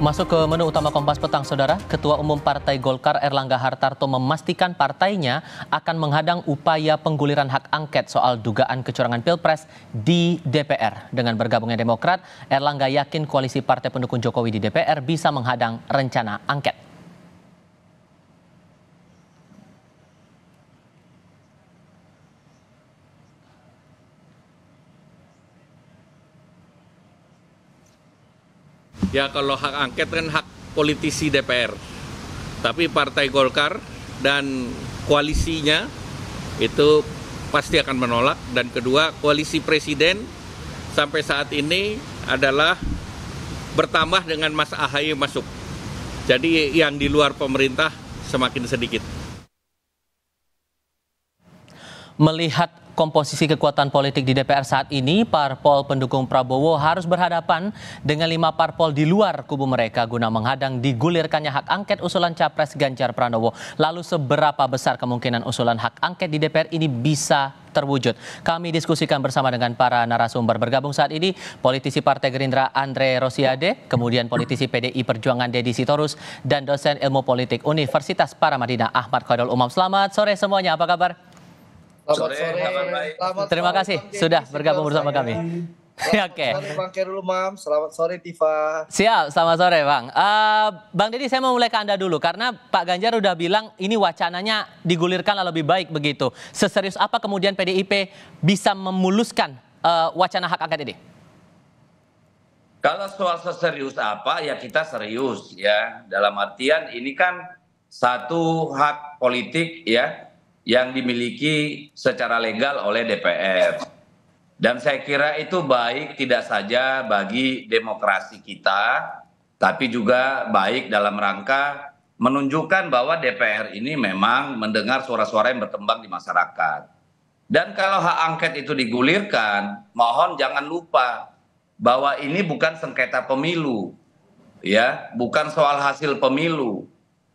Masuk ke menu utama Kompas Petang, Saudara. Ketua Umum Partai Golkar Erlangga Hartarto memastikan partainya akan menghadang upaya pengguliran hak angket soal dugaan kecurangan Pilpres di DPR. Dengan bergabungnya Demokrat, Erlangga yakin koalisi partai pendukung Jokowi di DPR bisa menghadang rencana angket. Ya kalau hak angket kan hak politisi DPR. Tapi Partai Golkar dan koalisinya itu pasti akan menolak dan kedua koalisi presiden sampai saat ini adalah bertambah dengan Mas Ahaye masuk. Jadi yang di luar pemerintah semakin sedikit. melihat komposisi kekuatan politik di DPR saat ini, parpol pendukung Prabowo harus berhadapan dengan lima parpol di luar kubu mereka guna menghadang digulirkannya hak angket usulan capres Ganjar Pranowo. Lalu seberapa besar kemungkinan usulan hak angket di DPR ini bisa terwujud? Kami diskusikan bersama dengan para narasumber. Bergabung saat ini politisi Partai Gerindra Andre Rosiade, kemudian politisi PDI Perjuangan Dedi Sitorus, dan dosen ilmu politik Universitas Paramadina Ahmad Khairul Umam. Selamat sore semuanya, apa kabar? Selamat sore. sore. Selamat Terima kasih sudah bergabung bersama saya. kami. Oke. Selamat Bang Kerul Mam, selamat sore Tifa. Siap, selamat sore Bang. Uh, Bang Deddy saya mau mulai ke Anda dulu karena Pak Ganjar udah bilang ini wacananya digulirkan lebih baik begitu. Seserius apa kemudian PDIP bisa memuluskan uh, wacana hak angket ini? Kalau soal seserius apa ya kita serius ya. Dalam artian ini kan satu hak politik ya yang dimiliki secara legal oleh DPR dan saya kira itu baik tidak saja bagi demokrasi kita tapi juga baik dalam rangka menunjukkan bahwa DPR ini memang mendengar suara-suara yang berkembang di masyarakat. Dan kalau hak angket itu digulirkan, mohon jangan lupa bahwa ini bukan sengketa pemilu. Ya, bukan soal hasil pemilu.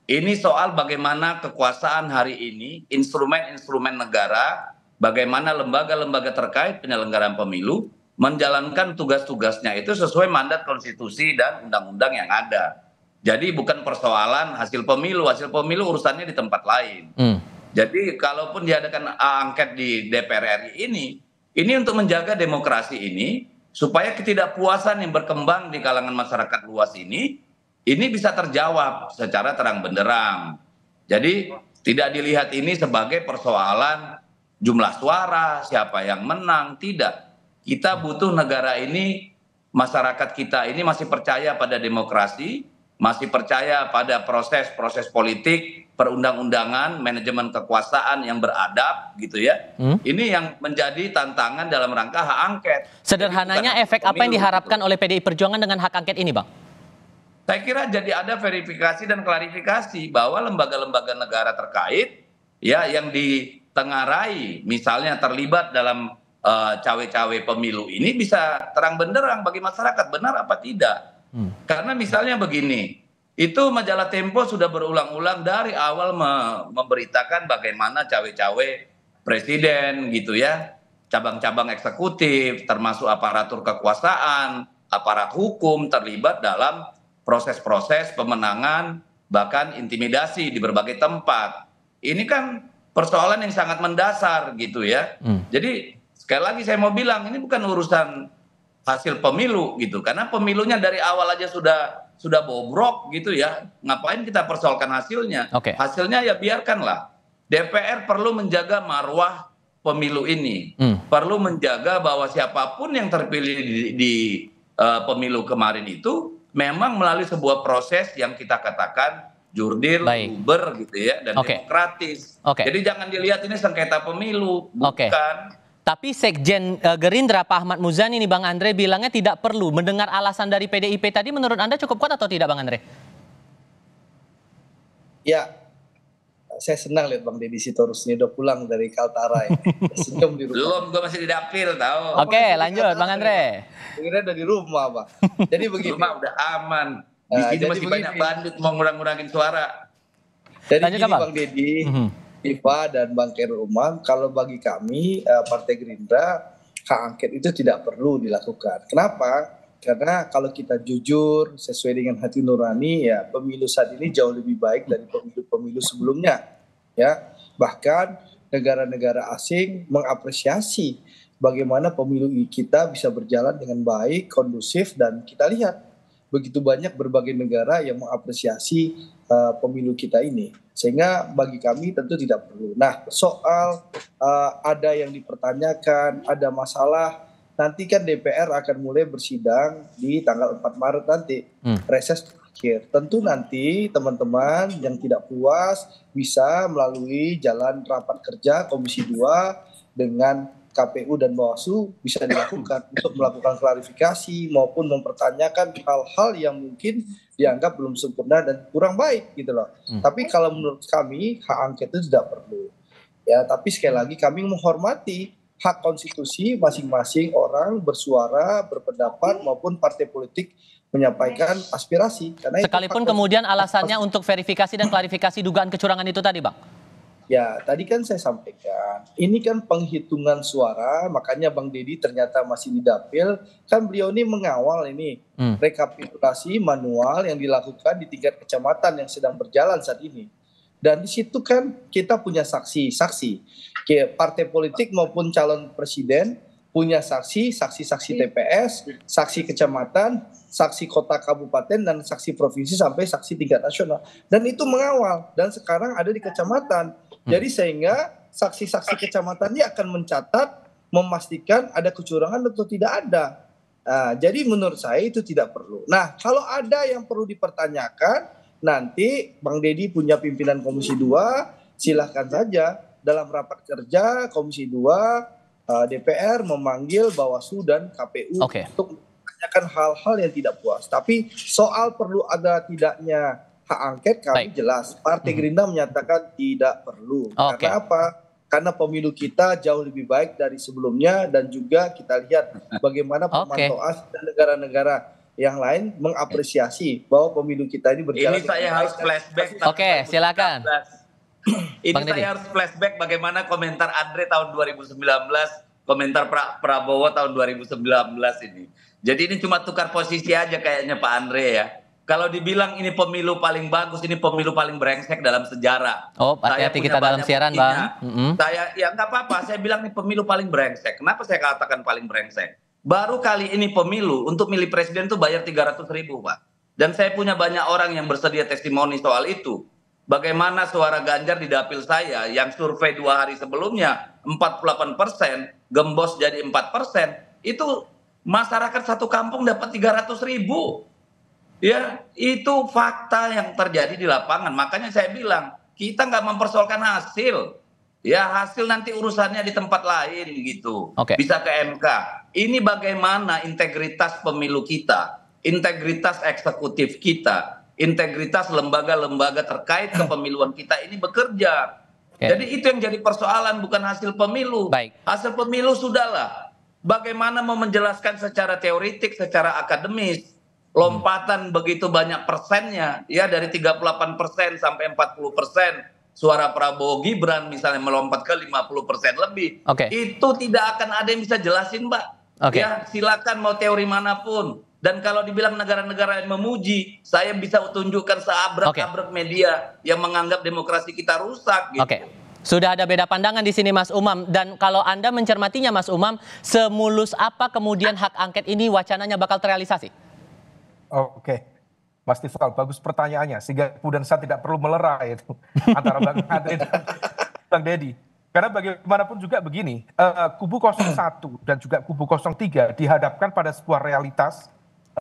Ini soal bagaimana kekuasaan hari ini, instrumen-instrumen negara, bagaimana lembaga-lembaga terkait penyelenggaraan pemilu menjalankan tugas-tugasnya itu sesuai mandat konstitusi dan undang-undang yang ada. Jadi bukan persoalan hasil pemilu, hasil pemilu urusannya di tempat lain. Hmm. Jadi kalaupun diadakan angket di DPR RI ini, ini untuk menjaga demokrasi ini supaya ketidakpuasan yang berkembang di kalangan masyarakat luas ini ini bisa terjawab secara terang benderang. Jadi tidak dilihat ini sebagai persoalan jumlah suara, siapa yang menang, tidak. Kita butuh negara ini, masyarakat kita ini masih percaya pada demokrasi, masih percaya pada proses-proses politik, perundang-undangan, manajemen kekuasaan yang beradab gitu ya. Hmm? Ini yang menjadi tantangan dalam rangka hak angket. Sederhananya efek apa yang diharapkan gitu. oleh PDI Perjuangan dengan hak angket ini, Bang? saya kira jadi ada verifikasi dan klarifikasi bahwa lembaga lembaga negara terkait ya yang ditengarai misalnya terlibat dalam eh, cawe-cawe pemilu ini bisa terang benderang bagi masyarakat benar apa tidak hmm. karena misalnya begini itu majalah Tempo sudah berulang-ulang dari awal me memberitakan bagaimana cawe-cawe presiden gitu ya cabang-cabang eksekutif termasuk aparatur kekuasaan aparat hukum terlibat dalam proses proses pemenangan bahkan intimidasi di berbagai tempat ini kan persoalan yang sangat mendasar gitu ya hmm. jadi sekali lagi saya mau bilang ini bukan urusan hasil pemilu gitu karena pemilunya dari awal aja sudah sudah bobrok gitu ya ngapain kita persoalkan hasilnya okay. hasilnya ya biarkanlah DPR perlu menjaga marwah pemilu ini hmm. perlu menjaga bahwa siapapun yang terpilih di, di uh, pemilu kemarin itu memang melalui sebuah proses yang kita katakan jurdil, Baik. uber gitu ya dan okay. demokratis. Okay. Jadi jangan dilihat ini sengketa pemilu, bukan. Okay. Tapi Sekjen uh, Gerindra Pak Ahmad Muzani nih Bang Andre bilangnya tidak perlu mendengar alasan dari PDIP tadi menurut Anda cukup kuat atau tidak Bang Andre? Ya, saya senang lihat Bang Deddy Sitorus ini udah pulang dari Kaltara ya. Senyum di rumah. Belum, gue masih di dapil tau. Oke, okay, lanjut Bang Andre. Kira udah di rumah, Bang. Jadi begini. rumah udah aman. Di nah, sini uh, masih begini. banyak bandit mau ngurang-ngurangin suara. Jadi lanjut, gini, Bang Deddy, mm -hmm. dan Bang Kerumam, kalau bagi kami eh, Partai Gerindra, hak angket itu tidak perlu dilakukan. Kenapa? Karena kalau kita jujur sesuai dengan hati nurani ya pemilu saat ini jauh lebih baik dari pemilu-pemilu sebelumnya. Ya, bahkan negara-negara asing mengapresiasi bagaimana pemilu kita bisa berjalan dengan baik, kondusif dan kita lihat begitu banyak berbagai negara yang mengapresiasi uh, pemilu kita ini. Sehingga bagi kami tentu tidak perlu. Nah, soal uh, ada yang dipertanyakan, ada masalah nanti kan DPR akan mulai bersidang di tanggal 4 Maret nanti hmm. reses terakhir. Tentu nanti teman-teman yang tidak puas bisa melalui jalan rapat kerja Komisi 2 dengan KPU dan Bawaslu bisa dilakukan untuk melakukan klarifikasi maupun mempertanyakan hal-hal yang mungkin dianggap belum sempurna dan kurang baik gitu loh. Hmm. Tapi kalau menurut kami hak angket itu tidak perlu. Ya, tapi sekali lagi kami menghormati hak konstitusi masing-masing orang bersuara, berpendapat maupun partai politik menyampaikan aspirasi. Karena Sekalipun kemudian alasannya untuk verifikasi dan klarifikasi dugaan kecurangan itu tadi, Bang. Ya, tadi kan saya sampaikan, ini kan penghitungan suara, makanya Bang Deddy ternyata masih di dapil, kan beliau ini mengawal ini hmm. rekapitulasi manual yang dilakukan di tingkat kecamatan yang sedang berjalan saat ini. Dan di situ kan kita punya saksi-saksi, partai politik maupun calon presiden punya saksi, saksi-saksi TPS, saksi kecamatan, saksi kota kabupaten dan saksi provinsi sampai saksi tingkat nasional. Dan itu mengawal dan sekarang ada di kecamatan. Hmm. Jadi sehingga saksi-saksi kecamatan ini akan mencatat, memastikan ada kecurangan atau tidak ada. Nah, jadi menurut saya itu tidak perlu. Nah, kalau ada yang perlu dipertanyakan, nanti Bang Deddy punya pimpinan Komisi 2, silahkan saja dalam rapat kerja Komisi 2 eh, DPR memanggil Bawaslu dan KPU okay. untuk menanyakan hal-hal yang tidak puas. Tapi soal perlu ada tidaknya hak angket kami Baik. jelas. Partai hmm. Gerindra menyatakan tidak perlu. Okay. Karena apa? Karena pemilu kita jauh lebih baik dari sebelumnya dan juga kita lihat bagaimana pemantauan okay. negara-negara yang lain mengapresiasi bahwa pemilu kita ini berjalan. Ini saya harus flashback. Oke, okay, silakan. Ini Bang saya Didi. harus flashback bagaimana komentar Andre tahun 2019, komentar pra Prabowo tahun 2019 ini. Jadi ini cuma tukar posisi aja kayaknya Pak Andre ya. Kalau dibilang ini pemilu paling bagus, ini pemilu paling brengsek dalam sejarah. Oh, hati-hati kita dalam siaran, Bang. Mm -hmm. Saya, ya nggak apa-apa, saya bilang ini pemilu paling brengsek. Kenapa saya katakan paling brengsek? baru kali ini pemilu untuk milih presiden tuh bayar 300 ribu pak dan saya punya banyak orang yang bersedia testimoni soal itu bagaimana suara Ganjar di dapil saya yang survei dua hari sebelumnya 48 persen gembos jadi 4 persen itu masyarakat satu kampung dapat 300 ribu ya itu fakta yang terjadi di lapangan makanya saya bilang kita nggak mempersoalkan hasil ya hasil nanti urusannya di tempat lain gitu bisa ke mk ini bagaimana integritas pemilu kita integritas eksekutif kita integritas lembaga-lembaga terkait ke hmm. kepemiluan kita ini bekerja okay. Ya. jadi itu yang jadi persoalan bukan hasil pemilu Baik. hasil pemilu sudahlah bagaimana mau menjelaskan secara teoritik secara akademis lompatan hmm. begitu banyak persennya ya dari 38 persen sampai 40 persen suara Prabowo Gibran misalnya melompat ke 50% lebih, okay. itu tidak akan ada yang bisa jelasin, Mbak. Okay. Ya, silakan mau teori manapun. Dan kalau dibilang negara-negara yang memuji, saya bisa tunjukkan seabrek-abrek okay. media yang menganggap demokrasi kita rusak gitu. Okay. Sudah ada beda pandangan di sini Mas Umam dan kalau Anda mencermatinya Mas Umam, semulus apa kemudian hak angket ini wacananya bakal terrealisasi? Oke. Okay. Mas Tifal, bagus pertanyaannya. Sehingga kemudian saya tidak perlu melerai itu antara Bang Andre dan Bang Deddy. Karena bagaimanapun juga begini, uh, kubu 01 dan juga kubu 03 dihadapkan pada sebuah realitas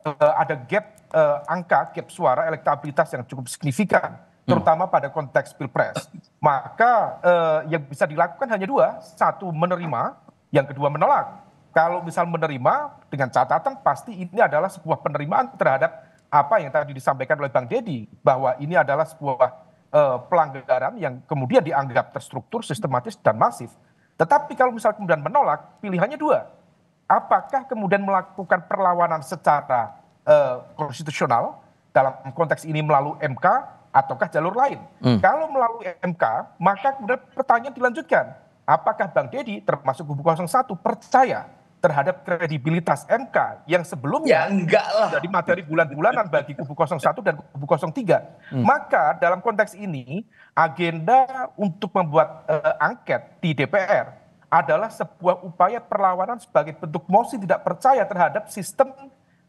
uh, ada gap uh, angka, gap suara elektabilitas yang cukup signifikan, hmm. terutama hmm. pada konteks pilpres. Maka uh, yang bisa dilakukan hanya dua, satu menerima, yang kedua menolak. Kalau misal menerima dengan catatan pasti ini adalah sebuah penerimaan terhadap apa yang tadi disampaikan oleh Bang Deddy bahwa ini adalah sebuah uh, pelanggaran yang kemudian dianggap terstruktur, sistematis dan masif. Tetapi kalau misalnya kemudian menolak, pilihannya dua. Apakah kemudian melakukan perlawanan secara uh, konstitusional dalam konteks ini melalui MK ataukah jalur lain? Hmm. Kalau melalui MK, maka kemudian pertanyaan dilanjutkan. Apakah Bang Deddy termasuk kubu 01 percaya terhadap kredibilitas MK yang sebelumnya ya, enggak lah. jadi materi bulan-bulanan bagi kubu 01 dan kubu 03. Hmm. Maka dalam konteks ini agenda untuk membuat uh, angket di DPR adalah sebuah upaya perlawanan sebagai bentuk mosi tidak percaya terhadap sistem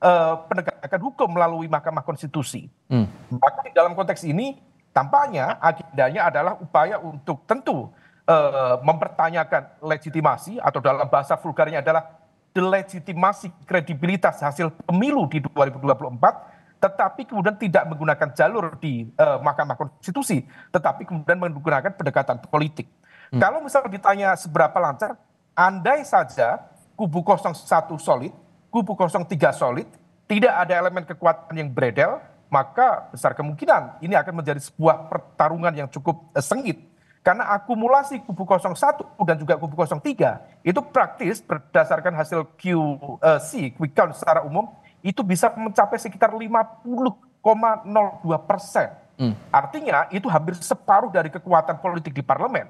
uh, penegakan hukum melalui Mahkamah Konstitusi. Hmm. Maka di dalam konteks ini tampaknya agendanya adalah upaya untuk tentu uh, mempertanyakan legitimasi atau dalam bahasa vulgarnya adalah delegitimasi kredibilitas hasil pemilu di 2024 tetapi kemudian tidak menggunakan jalur di uh, Mahkamah Konstitusi tetapi kemudian menggunakan pendekatan politik. Hmm. Kalau misal ditanya seberapa lancar, andai saja kubu 01 solid, kubu 03 solid, tidak ada elemen kekuatan yang beredel, maka besar kemungkinan ini akan menjadi sebuah pertarungan yang cukup eh, sengit karena akumulasi kubu 01 dan juga kubu 03 itu praktis berdasarkan hasil QC, eh, quick count secara umum, itu bisa mencapai sekitar 50,02 persen. Hmm. Artinya itu hampir separuh dari kekuatan politik di parlemen.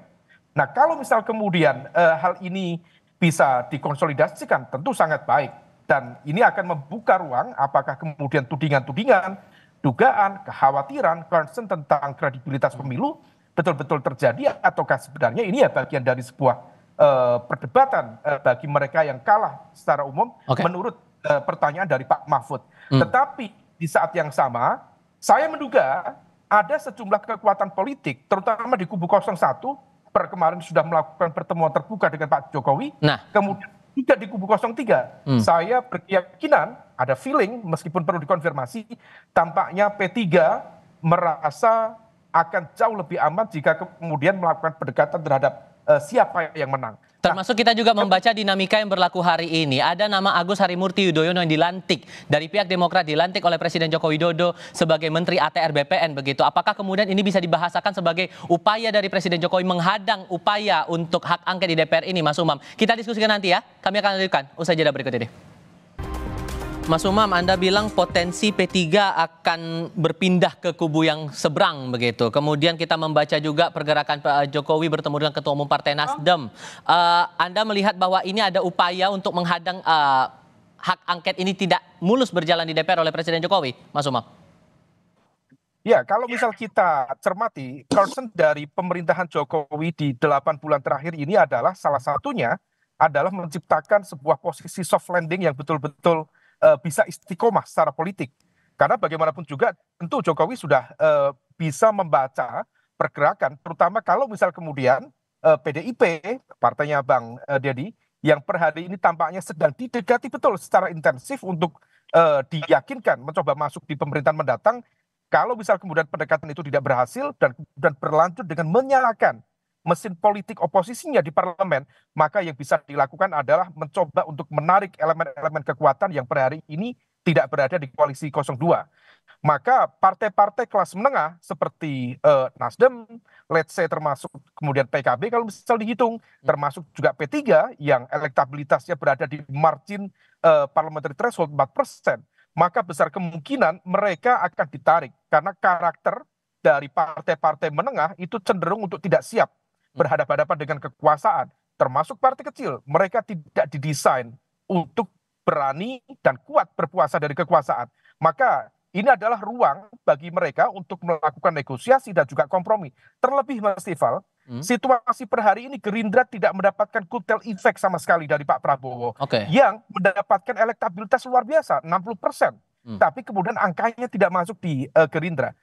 Nah kalau misal kemudian eh, hal ini bisa dikonsolidasikan tentu sangat baik. Dan ini akan membuka ruang apakah kemudian tudingan-tudingan, dugaan, kekhawatiran, concern tentang kredibilitas pemilu betul-betul terjadi ataukah sebenarnya ini ya bagian dari sebuah uh, perdebatan uh, bagi mereka yang kalah secara umum okay. menurut uh, pertanyaan dari Pak Mahfud. Hmm. Tetapi di saat yang sama saya menduga ada sejumlah kekuatan politik terutama di kubu 01 per kemarin sudah melakukan pertemuan terbuka dengan Pak Jokowi. Nah, kemudian juga di kubu 03. Hmm. Saya berkeyakinan ada feeling meskipun perlu dikonfirmasi tampaknya P3 merasa akan jauh lebih aman jika kemudian melakukan pendekatan terhadap uh, siapa yang menang. Nah, Termasuk kita juga membaca dinamika yang berlaku hari ini. Ada nama Agus Harimurti Yudhoyono yang dilantik dari pihak Demokrat dilantik oleh Presiden Joko Widodo sebagai Menteri ATR BPN begitu. Apakah kemudian ini bisa dibahasakan sebagai upaya dari Presiden Jokowi menghadang upaya untuk hak angket di DPR ini, Mas Umam? Kita diskusikan nanti ya. Kami akan lanjutkan usai jeda berikut ini. Mas Umam, Anda bilang potensi P3 akan berpindah ke kubu yang seberang begitu. Kemudian kita membaca juga pergerakan Pak eh, Jokowi bertemu dengan Ketua Umum Partai Nasdem. Uh, Anda melihat bahwa ini ada upaya untuk menghadang uh, hak angket ini tidak mulus berjalan di DPR oleh Presiden Jokowi, Mas Umam? Ya, kalau misal kita cermati, concern dari pemerintahan Jokowi di delapan bulan terakhir ini adalah salah satunya adalah menciptakan sebuah posisi soft landing yang betul-betul Eh, bisa istiqomah secara politik. Karena bagaimanapun juga tentu Jokowi sudah eh, bisa membaca pergerakan, terutama kalau misal kemudian PDIP, eh, partainya Bang Dedi, yang per hari ini tampaknya sedang didekati betul secara intensif untuk uh, diyakinkan mencoba masuk di pemerintahan mendatang. Kalau misal kemudian pendekatan itu tidak berhasil dan dan berlanjut dengan menyalahkan mesin politik oposisinya di parlemen, maka yang bisa dilakukan adalah mencoba untuk menarik elemen-elemen kekuatan yang per hari ini tidak berada di koalisi 02. Maka partai-partai kelas menengah seperti uh, Nasdem, let's say termasuk kemudian PKB kalau misal dihitung, hmm. termasuk juga P3 yang elektabilitasnya berada di margin uh, parliamentary threshold 4%, maka besar kemungkinan mereka akan ditarik karena karakter dari partai-partai menengah itu cenderung untuk tidak siap Hmm. berhadapan-hadapan dengan kekuasaan, termasuk partai kecil, mereka tidak didesain untuk berani dan kuat berpuasa dari kekuasaan. Maka ini adalah ruang bagi mereka untuk melakukan negosiasi dan juga kompromi. Terlebih Mas Tifal, hmm? situasi per hari ini Gerindra tidak mendapatkan kutel efek sama sekali dari Pak Prabowo. Okay. Yang mendapatkan elektabilitas luar biasa, 60 persen. Hmm. Tapi kemudian angkanya tidak masuk di uh, Gerindra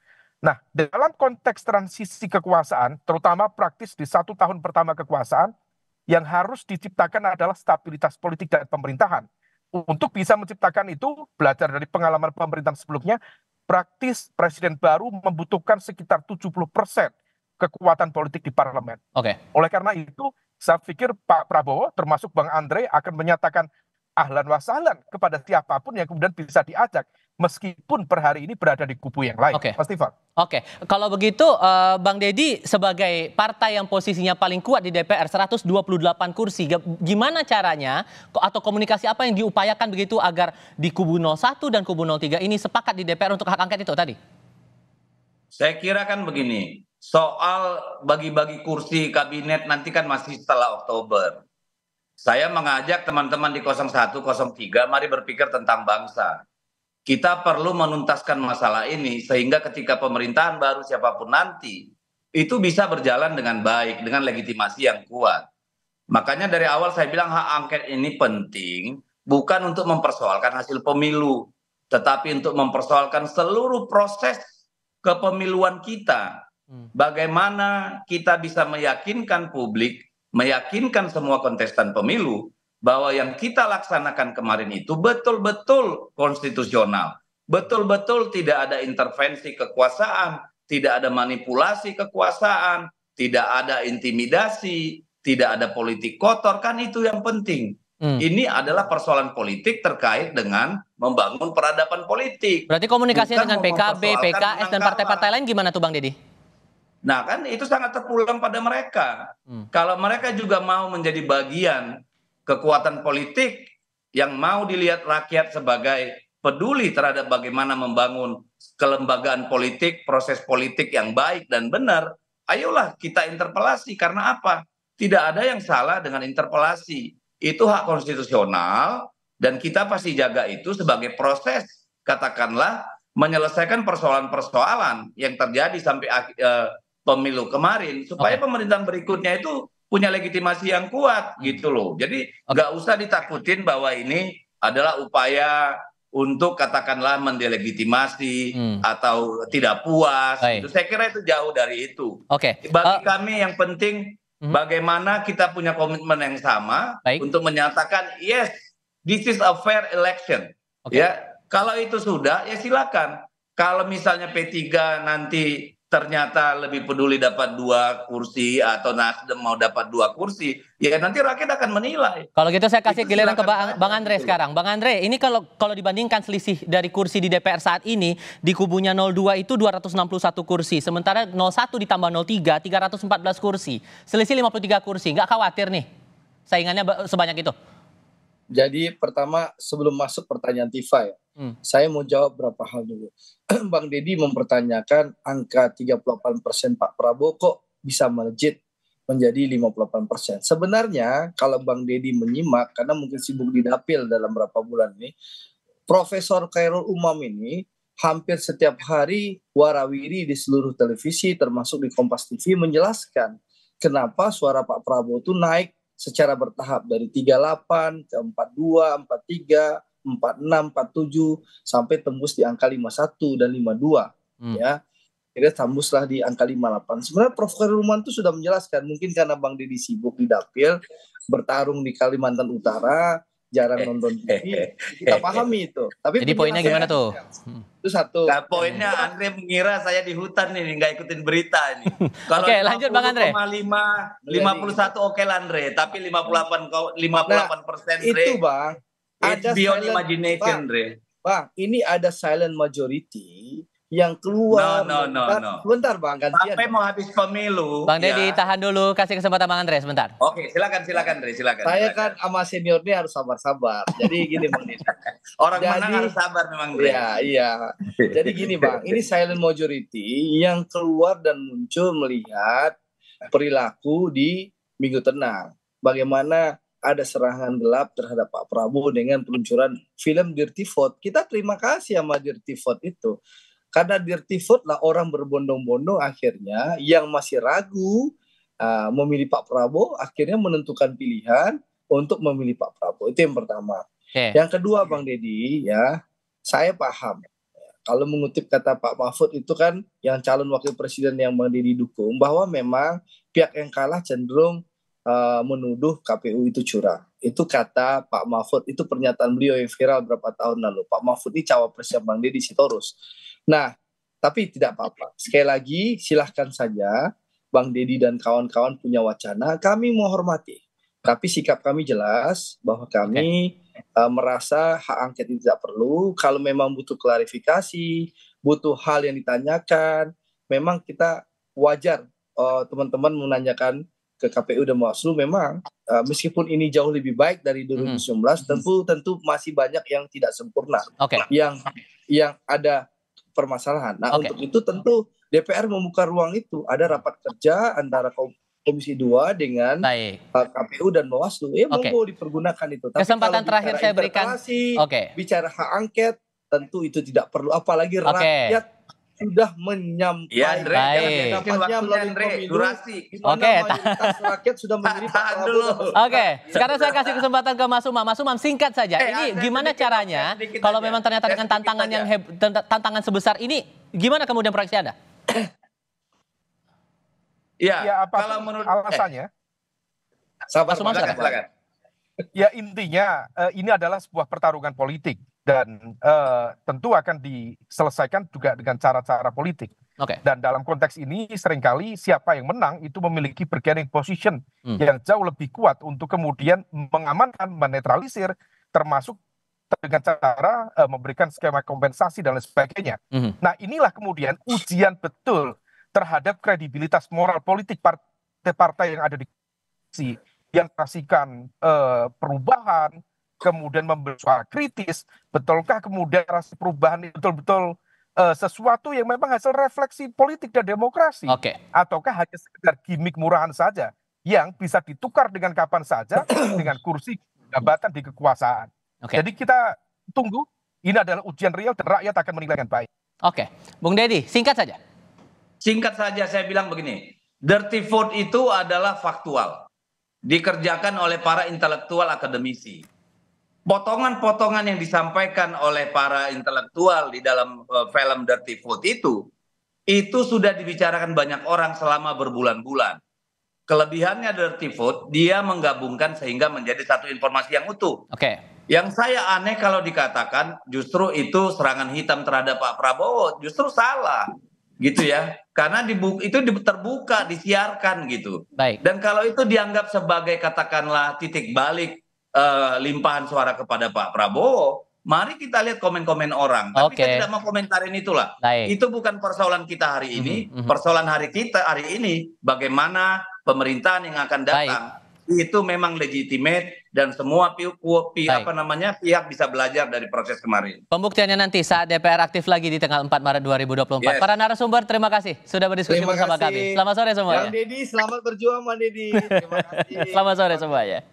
nah dalam konteks transisi kekuasaan terutama praktis di satu tahun pertama kekuasaan yang harus diciptakan adalah stabilitas politik dan pemerintahan untuk bisa menciptakan itu belajar dari pengalaman pemerintahan sebelumnya praktis presiden baru membutuhkan sekitar 70 persen kekuatan politik di parlemen. Oke. Okay. Oleh karena itu, saya pikir Pak Prabowo termasuk Bang Andre akan menyatakan ahlan wasahlan kepada siapapun yang kemudian bisa diajak meskipun per hari ini berada di kubu yang lain. Oke. Okay. Mas Oke. Okay. Kalau begitu eh, Bang Deddy sebagai partai yang posisinya paling kuat di DPR 128 kursi gimana caranya atau komunikasi apa yang diupayakan begitu agar di kubu 01 dan kubu 03 ini sepakat di DPR untuk hak angket itu tadi? Saya kira kan begini, soal bagi-bagi kursi kabinet nanti kan masih setelah Oktober. Saya mengajak teman-teman di 01, 03 mari berpikir tentang bangsa kita perlu menuntaskan masalah ini sehingga ketika pemerintahan baru siapapun nanti itu bisa berjalan dengan baik dengan legitimasi yang kuat. Makanya dari awal saya bilang hak angket ini penting bukan untuk mempersoalkan hasil pemilu, tetapi untuk mempersoalkan seluruh proses kepemiluan kita. Hmm. Bagaimana kita bisa meyakinkan publik, meyakinkan semua kontestan pemilu bahwa yang kita laksanakan kemarin itu betul-betul konstitusional, betul-betul tidak ada intervensi kekuasaan, tidak ada manipulasi kekuasaan, tidak ada intimidasi, tidak ada politik kotor, kan itu yang penting. Hmm. Ini adalah persoalan politik terkait dengan membangun peradaban politik. Berarti komunikasinya dengan PKB, PKS, dan partai-partai lain gimana tuh Bang Deddy? Nah kan itu sangat terpulang pada mereka. Hmm. Kalau mereka juga mau menjadi bagian kekuatan politik yang mau dilihat rakyat sebagai peduli terhadap bagaimana membangun kelembagaan politik, proses politik yang baik dan benar, ayolah kita interpelasi. Karena apa? Tidak ada yang salah dengan interpelasi. Itu hak konstitusional dan kita pasti jaga itu sebagai proses, katakanlah, menyelesaikan persoalan-persoalan yang terjadi sampai eh, pemilu kemarin supaya okay. pemerintahan berikutnya itu punya legitimasi yang kuat hmm. gitu loh. Jadi nggak usah ditakutin bahwa ini adalah upaya untuk katakanlah mendelegitimasi hmm. atau tidak puas. Itu saya kira itu jauh dari itu. Oke. Okay. Bagi uh, kami yang penting hmm. bagaimana kita punya komitmen yang sama Baik. untuk menyatakan yes, this is a fair election. Okay. Ya, kalau itu sudah ya silakan. Kalau misalnya P3 nanti ternyata lebih peduli dapat dua kursi atau Nasdem mau dapat dua kursi, ya nanti rakyat akan menilai. Kalau gitu saya kasih Itu giliran ke Bang, Bang Andre sekarang. Bang Andre, ini kalau kalau dibandingkan selisih dari kursi di DPR saat ini di kubunya 02 itu 261 kursi, sementara 01 ditambah 03 314 kursi. Selisih 53 kursi. Nggak khawatir nih saingannya sebanyak itu? Jadi pertama sebelum masuk pertanyaan Tifa ya. Hmm. Saya mau jawab berapa hal dulu. Bang Deddy mempertanyakan angka 38 persen Pak Prabowo kok bisa melejit menjadi 58 persen. Sebenarnya kalau Bang Deddy menyimak, karena mungkin sibuk di dapil dalam berapa bulan ini, Profesor Khairul Umam ini hampir setiap hari warawiri di seluruh televisi termasuk di Kompas TV menjelaskan kenapa suara Pak Prabowo itu naik secara bertahap dari 38 ke 42, 43, 46, 47 sampai tembus di angka 51 dan 52 hmm. ya. kira tembuslah di angka 58. Sebenarnya Prof. Karuman itu sudah menjelaskan mungkin karena Bang Deddy sibuk di dapil bertarung di Kalimantan Utara jarang eh, nonton TV eh, eh, kita pahami itu tapi jadi poinnya gimana tuh ya. hmm. itu satu nah, poinnya Andre mengira saya di hutan ini nggak ikutin berita ini oke okay, lanjut Bang Andre 5 51 oke okay, Andre tapi 58 58 persen nah, itu Bang It's ada beyond imagination, bang, Bang, ini ada silent majority yang keluar. No, no, no, bentar, no. Bentar bang, gantian. Sampai mau habis pemilu. Bang Deddy, ya. tahan dulu. Kasih kesempatan Bang Andre sebentar. Oke, silakan, silakan, Andre, silakan. Saya silakan. kan sama senior ini harus sabar-sabar. Jadi gini Bang Orang Jadi, menang harus sabar memang, Andre. Iya, iya. Jadi gini Bang, ini silent majority yang keluar dan muncul melihat perilaku di Minggu Tenang. Bagaimana ada serangan gelap terhadap Pak Prabowo dengan peluncuran film Dirty Vote. Kita terima kasih sama Dirty Vote itu. Karena Dirty Vote lah orang berbondong-bondong akhirnya yang masih ragu uh, memilih Pak Prabowo akhirnya menentukan pilihan untuk memilih Pak Prabowo. Itu yang pertama. Okay. Yang kedua Bang Deddy ya, saya paham. Kalau mengutip kata Pak Mahfud itu kan yang calon wakil presiden yang Bang Deddy dukung bahwa memang pihak yang kalah cenderung uh, menuduh KPU itu curang. Itu kata Pak Mahfud, itu pernyataan beliau yang viral berapa tahun lalu. Pak Mahfud ini cawapresnya Bang Deddy Sitorus. Nah, tapi tidak apa-apa. Sekali lagi, silahkan saja Bang Deddy dan kawan-kawan punya wacana, kami mau hormati. Tapi sikap kami jelas bahwa kami okay. uh, eh, merasa hak angket itu tidak perlu. Kalau memang butuh klarifikasi, butuh hal yang ditanyakan, memang kita wajar eh, teman-teman uh, teman -teman menanyakan ke KPU dan Bawaslu memang uh, meskipun ini jauh lebih baik dari 2019 hmm. hmm. tentu tentu masih banyak yang tidak sempurna okay. yang yang ada permasalahan. Nah, okay. untuk itu tentu DPR membuka ruang itu ada rapat kerja antara Komisi 2 dengan Baik. Eh, KPU dan Bawaslu. Ya okay. mau dipergunakan itu. Tapi Kesempatan terakhir saya berikan. Oke. Okay. Bicara hak angket tentu itu tidak perlu apalagi okay. rakyat sudah menyampaikan ya, pendapatnya melalui Andre, pemilu. Durasi. Oke, okay. rakyat sudah menjadi Pak Prabowo. Oke, okay. sekarang saya kasih kesempatan ke Mas Umam. Mas Umam singkat saja. Eh, ini gimana caranya sedikit kalau memang ternyata dengan eh, tantangan yang heb, tantangan sebesar ini, gimana kemudian proyeksi Anda? Iya, ya, apa kalau menurut alasannya? Eh. Sahabat, Mas Umam silakan. silakan. Ya intinya eh, ini adalah sebuah pertarungan politik dan eh, tentu akan diselesaikan juga dengan cara cara politik dan dalam konteks ini seringkali siapa yang menang itu memiliki bargaining position hmm. yang jauh lebih kuat untuk kemudian mengamankan menetralisir termasuk dengan cara uh, memberikan skema kompensasi dan lain sebagainya hmm. nah inilah kemudian ujian betul terhadap kredibilitas moral politik partai-partai yang ada di si yang kasihkan uh, eh, perubahan kemudian memberi kritis, betulkah kemudian rasa perubahan itu betul-betul uh, sesuatu yang memang hasil refleksi politik dan demokrasi, okay. ataukah hanya sekedar gimmick murahan saja yang bisa ditukar dengan kapan saja dengan kursi jabatan di kekuasaan. Okay. Jadi kita tunggu ini adalah ujian real dan rakyat akan menilai dengan baik. Oke, okay. Bung Deddy, singkat saja. Singkat saja saya bilang begini, dirty vote itu adalah faktual, dikerjakan oleh para intelektual akademisi potongan-potongan yang disampaikan oleh para intelektual di dalam eh, film Dirty Food itu itu sudah dibicarakan banyak orang selama berbulan-bulan. Kelebihannya Dirty Food, dia menggabungkan sehingga menjadi satu informasi yang utuh. Oke. Okay. Yang saya aneh kalau dikatakan justru itu serangan hitam terhadap Pak Prabowo, justru salah. Gitu ya. Karena dibuka, itu terbuka, disiarkan gitu. Baik. Dan kalau itu dianggap sebagai katakanlah titik balik Eh, limpahan suara kepada Pak Prabowo, mari kita lihat komen-komen orang. Tapi okay. kita tidak mau komentarin itulah. Baik. Itu bukan persoalan kita hari ini. Mm -hmm. Persoalan hari kita hari ini bagaimana pemerintahan yang akan datang Baik. itu memang legitimate dan semua pihak pi, apa namanya pihak bisa belajar dari proses kemarin. Pembuktiannya nanti saat DPR aktif lagi di tanggal 4 Maret 2024. Yes. Para narasumber terima kasih sudah berdiskusi terima bersama kasih. kami. Selamat sore semuanya. Dedi, selamat berjuang Bang Deddy. Terima kasih. selamat sore semuanya.